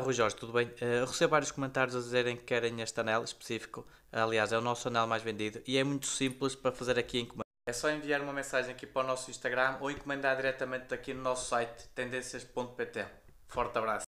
Rui Jorge, tudo bem? Uh, recebo vários comentários a dizerem que querem este anel específico. Aliás, é o nosso anel mais vendido e é muito simples para fazer aqui a encomenda. É só enviar uma mensagem aqui para o nosso Instagram ou encomendar diretamente aqui no nosso site tendências.pt. Forte abraço!